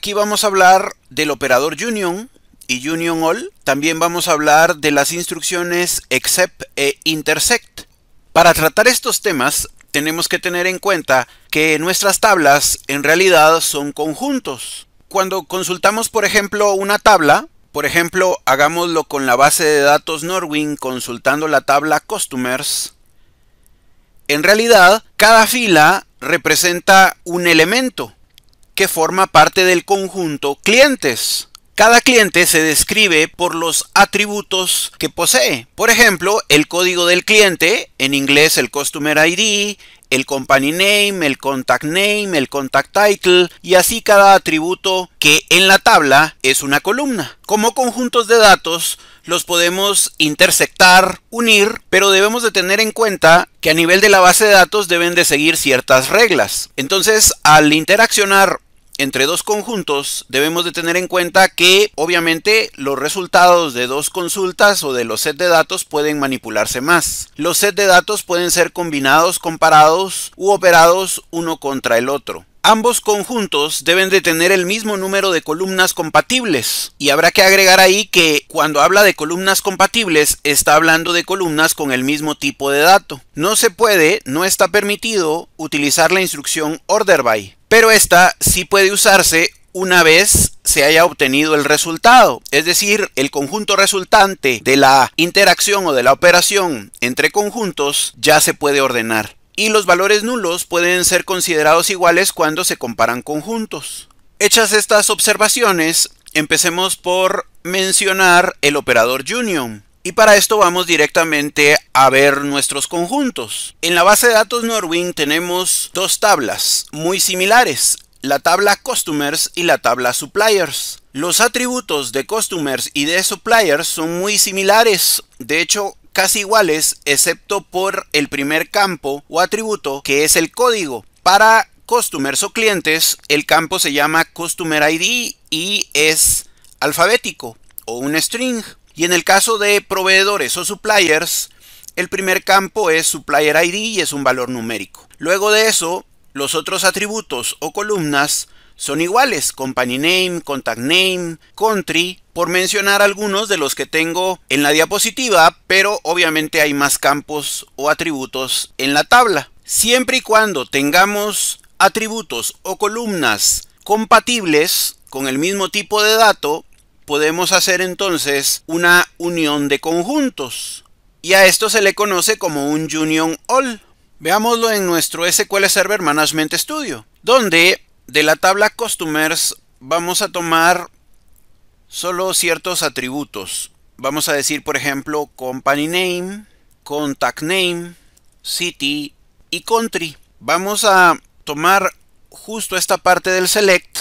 Aquí vamos a hablar del operador union y union all. También vamos a hablar de las instrucciones except e intersect. Para tratar estos temas tenemos que tener en cuenta que nuestras tablas en realidad son conjuntos. Cuando consultamos por ejemplo una tabla, por ejemplo hagámoslo con la base de datos Norwin consultando la tabla customers, en realidad cada fila representa un elemento que forma parte del conjunto clientes. Cada cliente se describe por los atributos que posee. Por ejemplo, el código del cliente, en inglés el Customer ID, el Company Name, el Contact Name, el Contact Title y así cada atributo que en la tabla es una columna. Como conjuntos de datos los podemos intersectar, unir, pero debemos de tener en cuenta que a nivel de la base de datos deben de seguir ciertas reglas. Entonces, al interaccionar entre dos conjuntos, debemos de tener en cuenta que obviamente los resultados de dos consultas o de los sets de datos pueden manipularse más. Los sets de datos pueden ser combinados, comparados u operados uno contra el otro. Ambos conjuntos deben de tener el mismo número de columnas compatibles y habrá que agregar ahí que cuando habla de columnas compatibles está hablando de columnas con el mismo tipo de dato. No se puede, no está permitido utilizar la instrucción order by pero esta sí puede usarse una vez se haya obtenido el resultado, es decir, el conjunto resultante de la interacción o de la operación entre conjuntos ya se puede ordenar. Y los valores nulos pueden ser considerados iguales cuando se comparan conjuntos. Hechas estas observaciones, empecemos por mencionar el operador union. Y para esto vamos directamente a ver nuestros conjuntos. En la base de datos Norwin tenemos dos tablas muy similares, la tabla Customers y la tabla Suppliers. Los atributos de Customers y de Suppliers son muy similares, de hecho casi iguales, excepto por el primer campo o atributo que es el código. Para Customers o clientes, el campo se llama Customer ID y es alfabético o un string. Y en el caso de proveedores o suppliers, el primer campo es supplier ID y es un valor numérico. Luego de eso, los otros atributos o columnas son iguales, company name, contact name, country, por mencionar algunos de los que tengo en la diapositiva, pero obviamente hay más campos o atributos en la tabla. Siempre y cuando tengamos atributos o columnas compatibles con el mismo tipo de dato, podemos hacer entonces una unión de conjuntos. Y a esto se le conoce como un Union All. Veámoslo en nuestro SQL Server Management Studio, donde de la tabla Customers vamos a tomar solo ciertos atributos. Vamos a decir, por ejemplo, Company Name, Contact Name, City y Country. Vamos a tomar justo esta parte del Select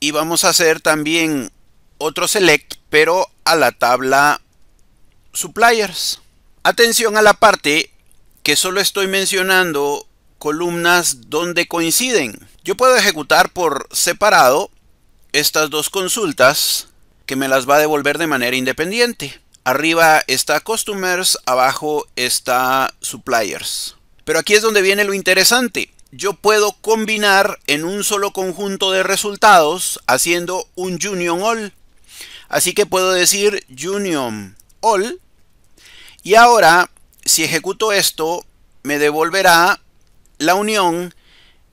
y vamos a hacer también otro select, pero a la tabla suppliers. Atención a la parte que solo estoy mencionando columnas donde coinciden. Yo puedo ejecutar por separado estas dos consultas que me las va a devolver de manera independiente. Arriba está customers, abajo está suppliers. Pero aquí es donde viene lo interesante. Yo puedo combinar en un solo conjunto de resultados haciendo un union all. Así que puedo decir union all. Y ahora, si ejecuto esto, me devolverá la unión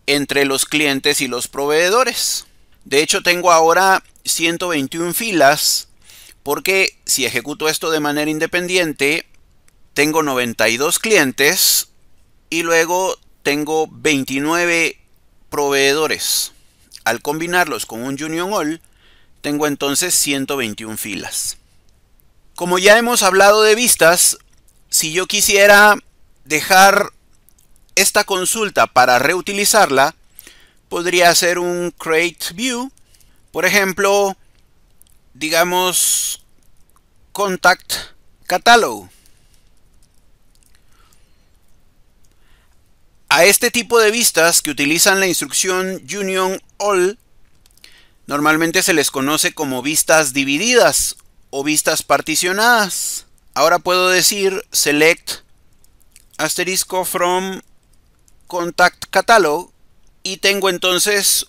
entre los clientes y los proveedores. De hecho, tengo ahora 121 filas porque si ejecuto esto de manera independiente, tengo 92 clientes y luego tengo 29 proveedores. Al combinarlos con un Union All, tengo entonces 121 filas. Como ya hemos hablado de vistas, si yo quisiera dejar esta consulta para reutilizarla, podría hacer un create view. Por ejemplo, digamos contact catalog. A este tipo de vistas que utilizan la instrucción union all Normalmente se les conoce como vistas divididas o vistas particionadas. Ahora puedo decir select asterisco from contact catalog y tengo entonces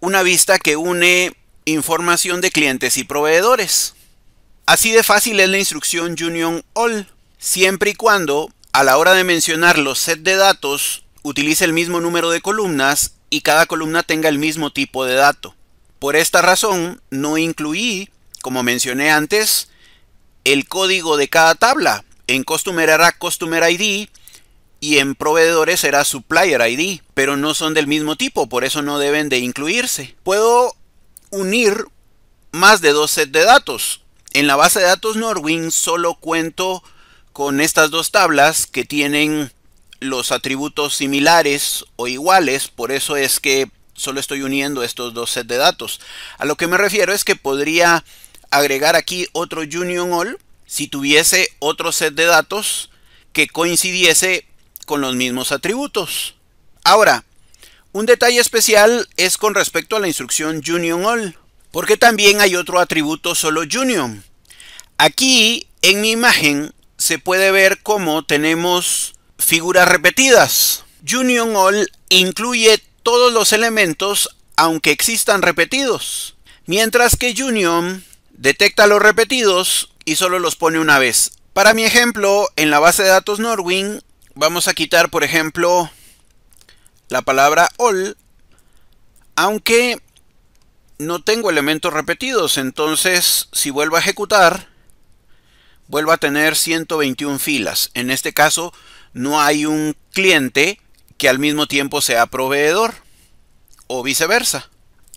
una vista que une información de clientes y proveedores. Así de fácil es la instrucción Union All, siempre y cuando a la hora de mencionar los set de datos utilice el mismo número de columnas y cada columna tenga el mismo tipo de dato. Por esta razón, no incluí, como mencioné antes, el código de cada tabla. En Customer era Customer ID y en proveedores era Supplier ID, pero no son del mismo tipo, por eso no deben de incluirse. Puedo unir más de dos sets de datos. En la base de datos Norwin solo cuento con estas dos tablas que tienen los atributos similares o iguales, por eso es que solo estoy uniendo estos dos sets de datos. A lo que me refiero es que podría agregar aquí otro union all si tuviese otro set de datos que coincidiese con los mismos atributos. Ahora, un detalle especial es con respecto a la instrucción union all, porque también hay otro atributo solo union. Aquí en mi imagen se puede ver cómo tenemos figuras repetidas. Union All incluye todos los elementos aunque existan repetidos, mientras que Union detecta los repetidos y solo los pone una vez. Para mi ejemplo, en la base de datos Norwin vamos a quitar, por ejemplo, la palabra all, aunque no tengo elementos repetidos, entonces si vuelvo a ejecutar, vuelvo a tener 121 filas. En este caso, no hay un cliente que al mismo tiempo sea proveedor o viceversa.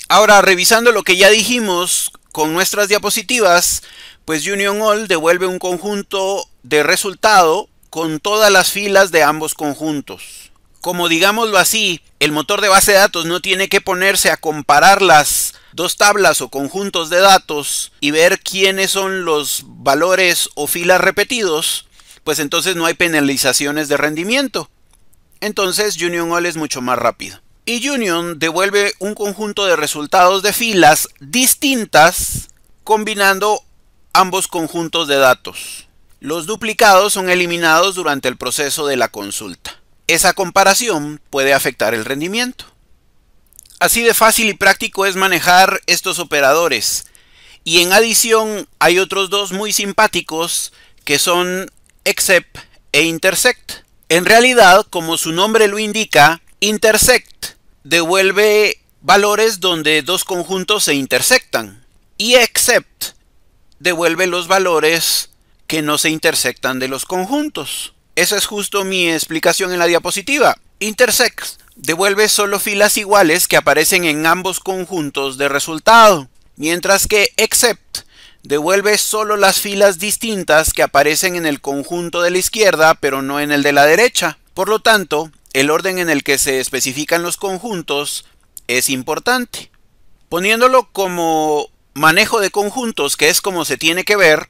Ahora, revisando lo que ya dijimos con nuestras diapositivas, pues Union All devuelve un conjunto de resultado con todas las filas de ambos conjuntos. Como digámoslo así, el motor de base de datos no tiene que ponerse a comparar las dos tablas o conjuntos de datos y ver quiénes son los valores o filas repetidos, pues entonces no hay penalizaciones de rendimiento. Entonces Union All es mucho más rápido. Y Union devuelve un conjunto de resultados de filas distintas combinando ambos conjuntos de datos. Los duplicados son eliminados durante el proceso de la consulta. Esa comparación puede afectar el rendimiento. Así de fácil y práctico es manejar estos operadores. Y en adición hay otros dos muy simpáticos que son except e intersect. En realidad, como su nombre lo indica, intersect devuelve valores donde dos conjuntos se intersectan y except devuelve los valores que no se intersectan de los conjuntos. Esa es justo mi explicación en la diapositiva. Intersect devuelve solo filas iguales que aparecen en ambos conjuntos de resultado, mientras que except devuelve solo las filas distintas que aparecen en el conjunto de la izquierda pero no en el de la derecha. Por lo tanto, el orden en el que se especifican los conjuntos es importante. Poniéndolo como manejo de conjuntos, que es como se tiene que ver,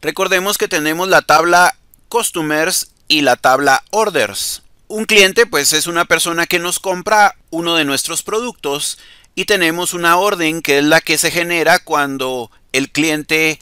recordemos que tenemos la tabla customers y la tabla orders. Un cliente pues es una persona que nos compra uno de nuestros productos y tenemos una orden que es la que se genera cuando el cliente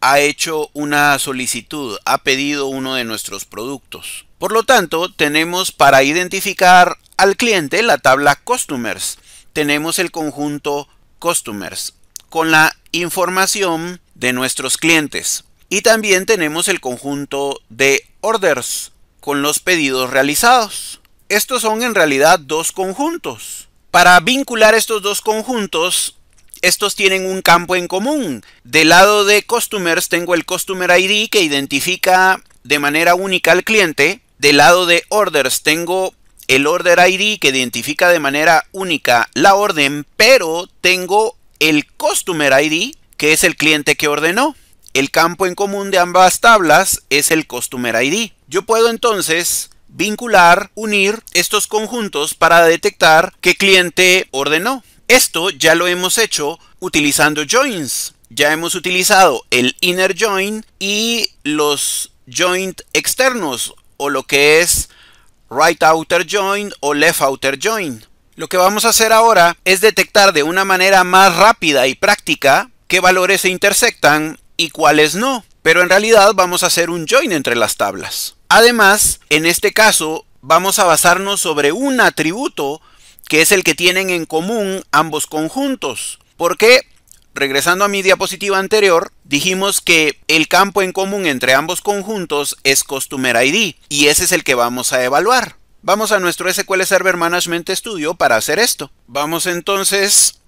ha hecho una solicitud, ha pedido uno de nuestros productos. Por lo tanto, tenemos para identificar al cliente la tabla customers. Tenemos el conjunto customers con la información de nuestros clientes. Y también tenemos el conjunto de orders con los pedidos realizados. Estos son en realidad dos conjuntos para vincular estos dos conjuntos, estos tienen un campo en común. Del lado de Customers tengo el Customer ID que identifica de manera única al cliente. Del lado de Orders tengo el Order ID que identifica de manera única la orden, pero tengo el Customer ID que es el cliente que ordenó. El campo en común de ambas tablas es el Customer ID. Yo puedo entonces vincular, unir estos conjuntos para detectar qué cliente ordenó. Esto ya lo hemos hecho utilizando joins. Ya hemos utilizado el inner join y los joint externos o lo que es right outer join o left outer join. Lo que vamos a hacer ahora es detectar de una manera más rápida y práctica qué valores se intersectan y cuáles no. Pero en realidad vamos a hacer un join entre las tablas. Además, en este caso, vamos a basarnos sobre un atributo que es el que tienen en común ambos conjuntos. Porque, regresando a mi diapositiva anterior, dijimos que el campo en común entre ambos conjuntos es Customer ID y ese es el que vamos a evaluar. Vamos a nuestro SQL Server Management Studio para hacer esto. Vamos entonces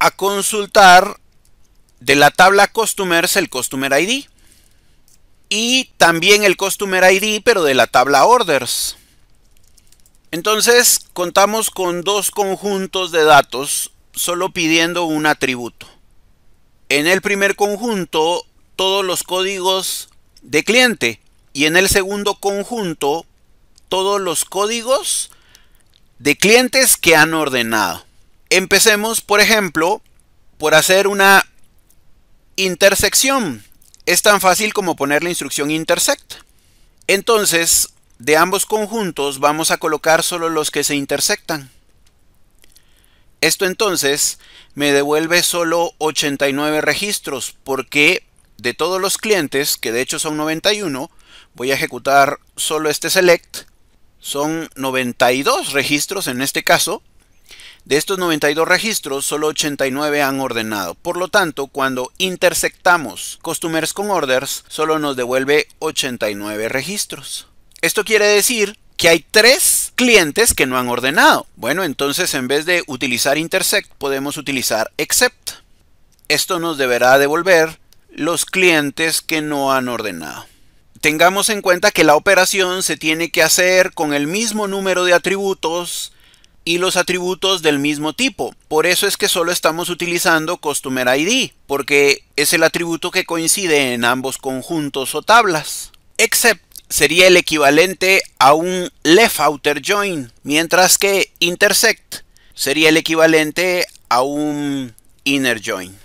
a consultar de la tabla Customers el Customer ID y también el Customer ID, pero de la tabla Orders. Entonces, contamos con dos conjuntos de datos solo pidiendo un atributo. En el primer conjunto, todos los códigos de cliente y en el segundo conjunto, todos los códigos de clientes que han ordenado. Empecemos, por ejemplo, por hacer una intersección es tan fácil como poner la instrucción intersect. Entonces, de ambos conjuntos vamos a colocar solo los que se intersectan. Esto entonces me devuelve solo 89 registros porque de todos los clientes, que de hecho son 91, voy a ejecutar solo este select. Son 92 registros en este caso de estos 92 registros, solo 89 han ordenado. Por lo tanto, cuando intersectamos customers con orders, solo nos devuelve 89 registros. Esto quiere decir que hay 3 clientes que no han ordenado. Bueno, entonces en vez de utilizar intersect, podemos utilizar except. Esto nos deberá devolver los clientes que no han ordenado. Tengamos en cuenta que la operación se tiene que hacer con el mismo número de atributos y los atributos del mismo tipo. Por eso es que solo estamos utilizando Customer ID, porque es el atributo que coincide en ambos conjuntos o tablas. Except sería el equivalente a un left outer join, mientras que intersect sería el equivalente a un inner join.